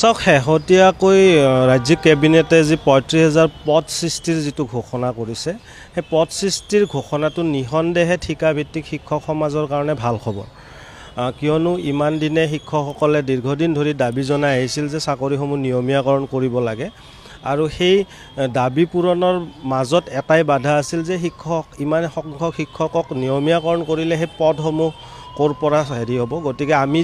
চাওক শেহতীয়াকৈ ৰাজ্যিক কেবিনেটে যি পঁয়ত্ৰিছ হেজাৰ পদ সৃষ্টিৰ যিটো ঘোষণা কৰিছে সেই পদ সৃষ্টিৰ ঘোষণাটো নিঃসন্দেহে ঠিকাভিত্তিক শিক্ষক সমাজৰ কাৰণে ভাল খবৰ কিয়নো ইমান দিনে শিক্ষকসকলে দীৰ্ঘদিন ধৰি দাবী জনাই আহিছিল যে চাকৰিসমূহ নিয়মীয়াকৰণ কৰিব লাগে আৰু সেই দাবী পূৰণৰ মাজত এটাই বাধা আছিল যে শিক্ষক ইমান সংখ্যক শিক্ষকক নিয়মীয়াকৰণ কৰিলে সেই পদসমূহ ক'ৰ পৰা হেৰি হ'ব গতিকে আমি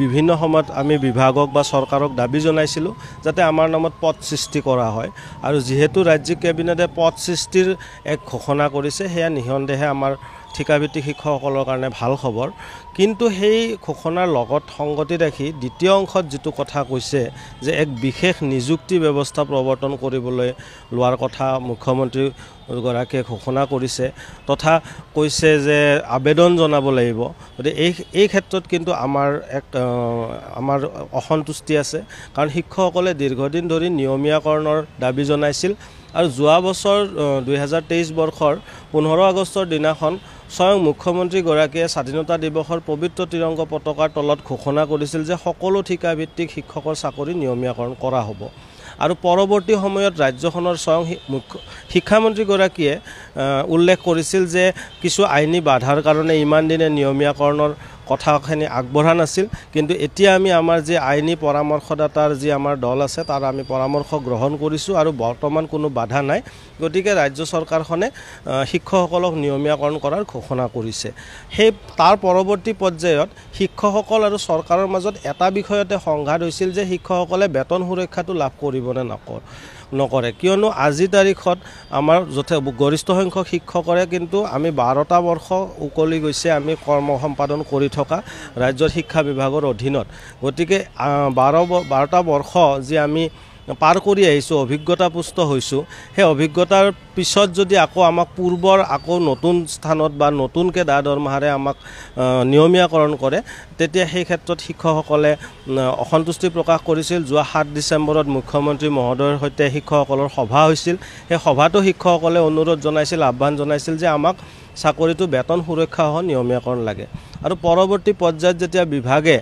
বিভিন্ন সময়ত আমি বিভাগক বা চৰকাৰক দাবী জনাইছিলোঁ যাতে আমাৰ নামত পথ সৃষ্টি কৰা হয় আৰু যিহেতু ৰাজ্যিক কেবিনেটে পথ সৃষ্টিৰ এক ঘোষণা কৰিছে সেয়া নিঃসন্দেহে আমাৰ ঠিকাভিত্তিক শিক্ষকসকলৰ কাৰণে ভাল খবৰ কিন্তু সেই ঘোষণাৰ লগত সংগতি ৰাখি দ্বিতীয় অংশত যিটো কথা কৈছে যে এক বিশেষ নিযুক্তি ব্যৱস্থা প্ৰৱৰ্তন কৰিবলৈ লোৱাৰ কথা মুখ্যমন্ত্ৰীগৰাকীয়ে ঘোষণা কৰিছে তথা কৈছে যে আবেদন জনাব লাগিব গতিকে এই এই ক্ষেত্ৰত কিন্তু আমাৰ এক আমাৰ অসন্তুষ্টি আছে কাৰণ শিক্ষকসকলে দীৰ্ঘদিন ধৰি নিয়মীয়াকৰণৰ দাবী জনাইছিল আৰু যোৱা বছৰ দুহেজাৰ তেইছ বৰ্ষৰ পোন্ধৰ আগষ্টৰ দিনাখন স্বয়ং মুখ্যমন্ত্ৰীগৰাকীয়ে স্বাধীনতা দিৱসৰ পবিত্ৰ তিৰংগ পতাকাৰ তলত ঘোষণা কৰিছিল যে সকলো ঠিকাভিত্তিক শিক্ষকৰ চাকৰি নিয়মীয়াকৰণ কৰা হ'ব আৰু পৰৱৰ্তী সময়ত ৰাজ্যখনৰ স্বয়ং মুখ্য শিক্ষামন্ত্ৰীগৰাকীয়ে উল্লেখ কৰিছিল যে কিছু আইনী বাধাৰ কাৰণে ইমান দিনে নিয়মীয়াকৰণৰ কথাখিনি আগবঢ়া নাছিল কিন্তু এতিয়া আমি আমাৰ যি আইনী পৰামৰ্শদাতাৰ যি আমাৰ দল আছে তাৰ আমি পৰামৰ্শ গ্ৰহণ কৰিছোঁ আৰু বৰ্তমান কোনো বাধা নাই গতিকে ৰাজ্য চৰকাৰখনে শিক্ষকসকলক নিয়মীয়াকৰণ কৰাৰ ঘোষণা কৰিছে সেই তাৰ পৰৱৰ্তী পৰ্যায়ত শিক্ষকসকল আৰু চৰকাৰৰ মাজত এটা বিষয়তে সংঘাত হৈছিল যে শিক্ষকসকলে বেতন সুৰক্ষাটো লাভ কৰিবনে নকৰ নকৰে কিয়নো আজি তাৰিখত আমাৰ যথে গৰিষ্ঠ সংখ্যক শিক্ষকৰে কিন্তু আমি বাৰটা বৰ্ষ উকলি গৈছে আমি কৰ্ম সম্পাদন কৰি থকা ৰাজ্যৰ শিক্ষা বিভাগৰ অধীনত গতিকে বাৰ বাৰটা বৰ্ষ যি আমি পাৰ কৰি আহিছোঁ অভিজ্ঞতাপুষ্ট হৈছোঁ সেই অভিজ্ঞতাৰ পিছত যদি আকৌ আমাক পূৰ্বৰ আকৌ নতুন স্থানত বা নতুনকৈ দা দৰমহাৰে আমাক নিয়মীয়াকৰণ কৰে তেতিয়া সেই ক্ষেত্ৰত শিক্ষকসকলে অসন্তুষ্টি প্ৰকাশ কৰিছিল যোৱা সাত ডিচেম্বৰত মুখ্যমন্ত্ৰী মহোদয়ৰ সৈতে শিক্ষকসকলৰ সভা হৈছিল সেই সভাতো শিক্ষকসকলে অনুৰোধ জনাইছিল আহ্বান জনাইছিল যে আমাক চাকৰিটো বেতন সুৰক্ষা নিয়মীয়াকৰণ লাগে আৰু পৰৱৰ্তী পৰ্যায়ত যেতিয়া বিভাগে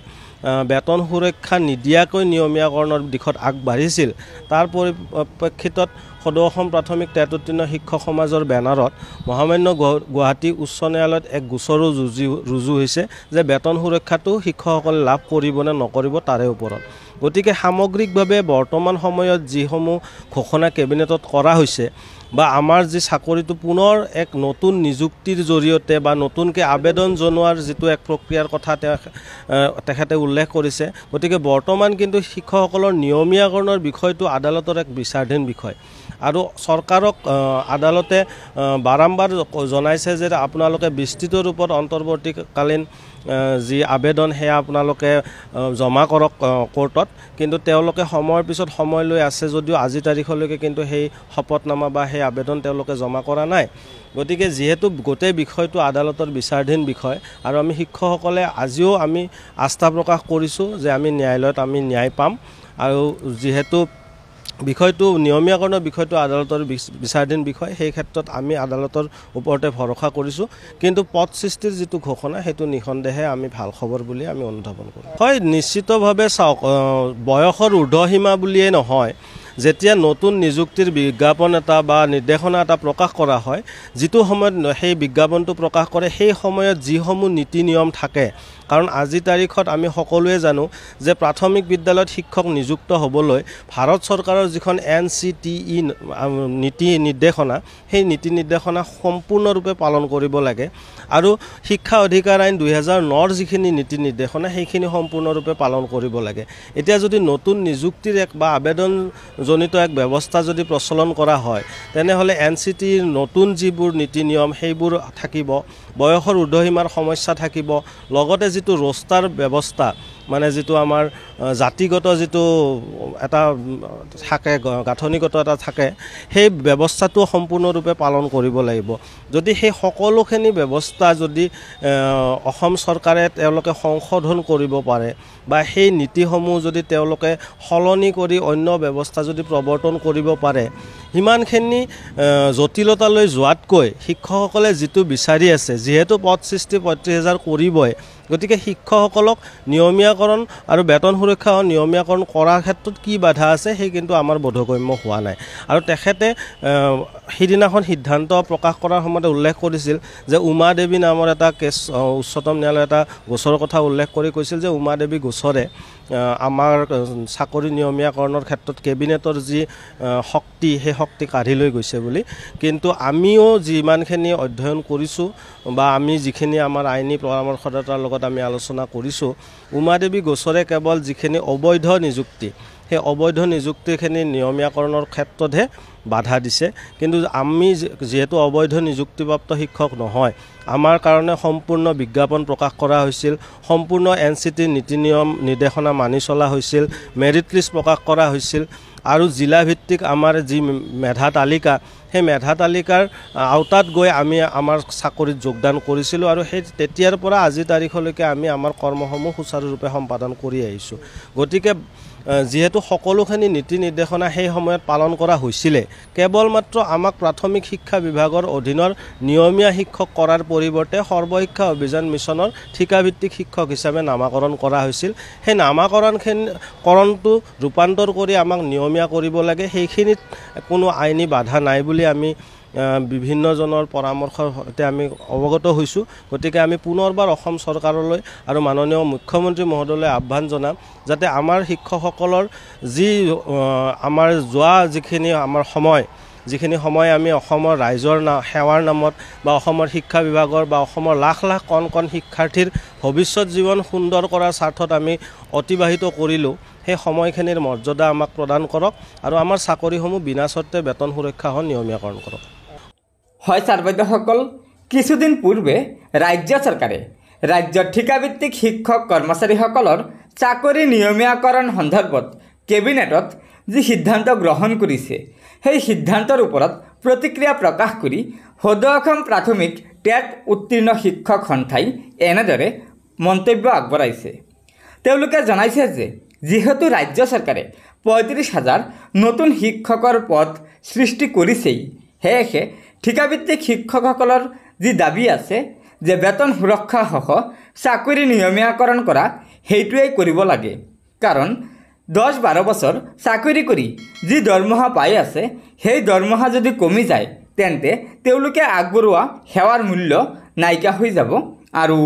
বেতন সুৰক্ষা নিদিয়াকৈ নিয়মীয়াকৰণৰ দিশত আগবাঢ়িছিল তাৰ পৰিপ্ৰেক্ষিতত সদৌ অসম প্ৰাথমিক তেতীৰ্ণ শিক্ষক সমাজৰ বেনাৰত মহামান্য গুৱাহাটী উচ্চ ন্যায়ালয়ত এক গোচৰো যুঁজি ৰুজু হৈছে যে বেতন সুৰক্ষাটো শিক্ষকসকলে লাভ কৰিব নে নকৰিব তাৰে ওপৰত গতিকে সামগ্ৰিকভাৱে বৰ্তমান সময়ত যিসমূহ ঘোষণা কেবিনেটত কৰা হৈছে বা আমাৰ যি চাকৰিটো পুনৰ এক নতুন নিযুক্তিৰ জৰিয়তে বা নতুনকৈ আবেদন জনোৱাৰ যিটো এক প্ৰক্ৰিয়াৰ কথা তেওঁ তেখেতে উল্লেখ কৰিছে গতিকে বৰ্তমান কিন্তু শিক্ষকসকলৰ নিয়মীয়াকৰণৰ বিষয়টো আদালতৰ এক বিচাৰাধীন বিষয় আৰু চৰকাৰক আদালতে বাৰম্বাৰ জনাইছে যে আপোনালোকে বিস্তৃত ৰূপত অন্তৰ্বৰ্তীকালীন যি আবেদন সেয়া আপোনালোকে জমা কৰক কোৰ্টত কিন্তু তেওঁলোকে সময়ৰ পিছত সময় লৈ আছে যদিও আজিৰ তাৰিখলৈকে কিন্তু সেই শপতনামা বা সেই আবেদন তেওঁলোকে জমা কৰা নাই গতিকে যিহেতু গোটেই বিষয়টো আদালতৰ বিচাৰাধীন বিষয় আৰু আমি শিক্ষকসকলে আজিও আমি আস্থা প্ৰকাশ কৰিছোঁ যে আমি ন্যায়ালয়ত আমি ন্যায় পাম আৰু যিহেতু বিষয়টো নিয়মীয়াকৰণৰ বিষয়টো আদালতৰ বিচাৰাধীন বিষয় সেই ক্ষেত্ৰত আমি আদালতৰ ওপৰতে ভৰসা কৰিছোঁ কিন্তু পথ সৃষ্টিৰ যিটো ঘোষণা সেইটো নিঃসন্দেহে আমি ভাল খবৰ বুলি আমি অনুধাৱন কৰোঁ হয় নিশ্চিতভাৱে চাওক বয়সৰ ঊৰ্ধসীমা বুলিয়েই নহয় যেতিয়া নতুন নিযুক্তিৰ বিজ্ঞাপন এটা বা নিৰ্দেশনা এটা প্ৰকাশ কৰা হয় যিটো সময়ত সেই বিজ্ঞাপনটো প্ৰকাশ কৰে সেই সময়ত যিসমূহ নীতি নিয়ম থাকে কাৰণ আজি তাৰিখত আমি সকলোৱে জানো যে প্ৰাথমিক বিদ্যালয়ত শিক্ষক নিযুক্ত হ'বলৈ ভাৰত চৰকাৰৰ যিখন এন চি টি ই নীতি নিৰ্দেশনা সেই নীতি নিৰ্দেশনা সম্পূৰ্ণৰূপে পালন কৰিব লাগে আৰু শিক্ষা অধিকাৰ আইন দুহেজাৰ নৰ যিখিনি নীতি নিৰ্দেশনা সেইখিনি সম্পূৰ্ণৰূপে পালন কৰিব লাগে এতিয়া যদি নতুন নিযুক্তিৰ এক বা আবেদনজনিত এক ব্যৱস্থা যদি প্ৰচলন কৰা হয় তেনেহ'লে এন চি টি ইৰ নতুন যিবোৰ নীতি নিয়ম সেইবোৰ থাকিব বয়সৰ উৰ্ধসীমাৰ সমস্যা থাকিব লগতে যিটো ৰোষ্টাৰ ব্যৱস্থা মানে যিটো আমাৰ জাতিগত যিটো এটা থাকে গাঁথনিগত এটা থাকে সেই ব্যৱস্থাটো সম্পূৰ্ণৰূপে পালন কৰিব লাগিব যদি সেই সকলোখিনি ব্যৱস্থা যদি অসম চৰকাৰে তেওঁলোকে সংশোধন কৰিব পাৰে বা সেই নীতিসমূহ যদি তেওঁলোকে সলনি কৰি অন্য ব্যৱস্থা যদি প্ৰৱৰ্তন কৰিব পাৰে সিমানখিনি জটিলতালৈ যোৱাতকৈ শিক্ষকসকলে যিটো বিচাৰি আছে যিহেতু পদ সৃষ্টি পঁয়ত্ৰিছ হাজাৰ কৰিবই গতিকে শিক্ষকসকলক নিয়মীয়া নিয়মীয়াকৰণ আৰু বেতন সুৰক্ষা নিয়মীয়াকৰণ কৰাৰ ক্ষেত্ৰত কি বাধা আছে সেই কিন্তু আমাৰ বোধগম্য হোৱা নাই আৰু তেখেতে সিদিনাখন সিদ্ধান্ত প্ৰকাশ কৰাৰ সময়তে উল্লেখ কৰিছিল যে উমা দেৱী নামৰ এটা কেছ উচ্চতম ন্যায়ালয়ৰ এটা গোচৰৰ কথা উল্লেখ কৰি কৈছিল যে উমা দেৱী গোচৰে আমাৰ চাকৰি নিয়মীয়াকৰণৰ ক্ষেত্ৰত কেবিনেটৰ যি শক্তি সেই শক্তি কাঢ়ি লৈ গৈছে বুলি কিন্তু আমিও যিমানখিনি অধ্যয়ন কৰিছোঁ বা আমি যিখিনি আমাৰ আইনী পৰামৰ্শদাতাৰ লগত আমি আলোচনা কৰিছোঁ উমাদেৱী গোচৰে কেৱল যিখিনি অবৈধ নিযুক্তি সেই অবৈধ নিযুক্তিখিনি নিয়মীয়াকৰণৰ ক্ষেত্ৰতহে বাধা দিছে কিন্তু আমি যিহেতু অবৈধ নিযুক্তিপ্ৰাপ্ত শিক্ষক নহয় আমাৰ কাৰণে সম্পূৰ্ণ বিজ্ঞাপন প্ৰকাশ কৰা হৈছিল সম্পূৰ্ণ এন চি টি নীতি নিয়ম নিৰ্দেশনা মানি চলা হৈছিল মেৰিট লিষ্ট প্ৰকাশ কৰা হৈছিল আৰু জিলাভিত্তিক আমাৰ যি মেধা তালিকা সেই মেধা তালিকাৰ আওতাত গৈ আমি আমাৰ চাকৰিত যোগদান কৰিছিলোঁ আৰু সেই তেতিয়াৰ পৰা আজিৰ তাৰিখলৈকে আমি আমাৰ কৰ্মসমূহ সুচাৰুৰূপে সম্পাদন কৰি আহিছোঁ গতিকে যিহেতু সকলোখিনি নীতি নিৰ্দেশনা সেই সময়ত পালন কৰা হৈছিলে কেৱল মাত্ৰ আমাক প্ৰাথমিক শিক্ষা বিভাগৰ অধীনৰ নিয়মীয়া শিক্ষক কৰাৰ পৰিৱৰ্তে সৰ্বশিক্ষা অভিযান মিছনৰ ঠিকাভিত্তিক শিক্ষক হিচাপে নামাকৰণ কৰা হৈছিল সেই নামাকৰণখিনি কৰণটো ৰূপান্তৰ কৰি আমাক নিয়মীয়া কৰিব লাগে সেইখিনিত কোনো আইনী বাধা নাই বুলি আমি বিভিন্নজনৰ পৰামৰ্শতে আমি অৱগত হৈছোঁ গতিকে আমি পুনৰবাৰ অসম চৰকাৰলৈ আৰু মাননীয় মুখ্যমন্ত্ৰী মহোদয়লৈ আহ্বান জনাম যাতে আমাৰ শিক্ষকসকলৰ যি আমাৰ যোৱা যিখিনি আমাৰ সময় যিখিনি সময় আমি অসমৰ ৰাইজৰ না সেৱাৰ নামত বা অসমৰ শিক্ষা বিভাগৰ বা অসমৰ লাখ লাখ কণ কণ শিক্ষাৰ্থীৰ ভৱিষ্যত জীৱন সুন্দৰ কৰাৰ স্বাৰ্থত আমি অতিবাহিত কৰিলোঁ সেই সময়খিনিৰ মৰ্যাদা আমাক প্ৰদান কৰক আৰু আমাৰ চাকৰিসমূহ বিনা স্বত্বে বেতন সুৰক্ষা সুৰক্ষাসহ নিয়মীয়াকৰণ কৰক হয় ছাৰ বাইদেউসকল কিছুদিন পূৰ্বে ৰাজ্য চৰকাৰে ৰাজ্য ঠিকাভিত্তিক শিক্ষক কৰ্মচাৰীসকলৰ চাকৰি নিয়মীয়াকৰণ সন্দৰ্ভত কেবিনেটত যি সিদ্ধান্ত গ্ৰহণ কৰিছে সেই সিদ্ধান্তৰ ওপৰত প্ৰতিক্ৰিয়া প্ৰকাশ কৰি সদৌসম প্ৰাথমিক টেট উত্তীৰ্ণ শিক্ষক সন্থাই এনেদৰে মন্তব্য আগবঢ়াইছে তেওঁলোকে জনাইছে যে যিহেতু ৰাজ্য চৰকাৰে পঁয়ত্ৰিছ হাজাৰ নতুন শিক্ষকৰ পদ সৃষ্টি কৰিছেই সেয়েহে ঠিকাভিত্তিক শিক্ষকসকলৰ যি দাবী আছে যে বেতন সুৰক্ষাসহ চাকৰি নিয়মীয়াকৰণ কৰা সেইটোৱেই কৰিব লাগে কাৰণ দহ বাৰ বছৰ চাকৰি কৰি যি দৰমহা পাই আছে সেই দৰমহা যদি কমি যায় তেন্তে তেওঁলোকে আগবঢ়োৱা সেৱাৰ মূল্য নাইকিয়া হৈ যাব আৰু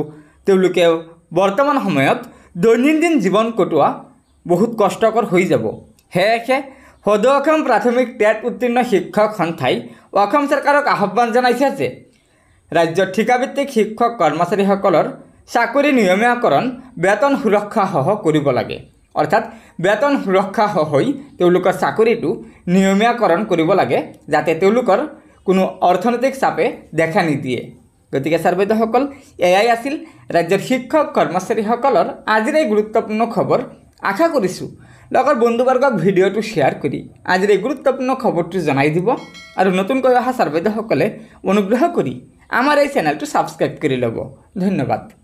তেওঁলোকে বৰ্তমান সময়ত দৈনন্দিন জীৱন কটোৱা বহুত কষ্টকৰ হৈ যাব সেয়েহে সদৌ প্ৰাথমিক টেট উত্তীৰ্ণ শিক্ষক সন্থাই চৰকাৰক আহ্বান জনাইছে যে ৰাজ্য ঠিকাভিত্তিক শিক্ষক কৰ্মচাৰীসকলৰ চাকৰি নিয়মীয়াকৰণ বেতন সুৰক্ষাসহ কৰিব লাগে অৰ্থাৎ বেতন সুৰক্ষাসহ হৈ তেওঁলোকৰ চাকৰিটো নিয়মীয়াকৰণ কৰিব লাগে যাতে তেওঁলোকৰ কোনো অৰ্থনৈতিক চাপে দেখা নিদিয়ে গতিকে চাৰ্বৈদ্যসকল এয়াই আছিল ৰাজ্যৰ শিক্ষক কৰ্মচাৰীসকলৰ আজিৰ এই গুৰুত্বপূৰ্ণ খবৰ আশা কৰিছোঁ লগৰ বন্ধুবৰ্গক ভিডিঅ'টো শ্বেয়াৰ কৰি আজিৰ এই গুৰুত্বপূৰ্ণ খবৰটো জনাই দিব আৰু নতুনকৈ অহা চাৰ্বাইদেউসকলে অনুগ্ৰহ কৰি আমাৰ এই চেনেলটো ছাবস্ক্ৰাইব কৰি ল'ব ধন্যবাদ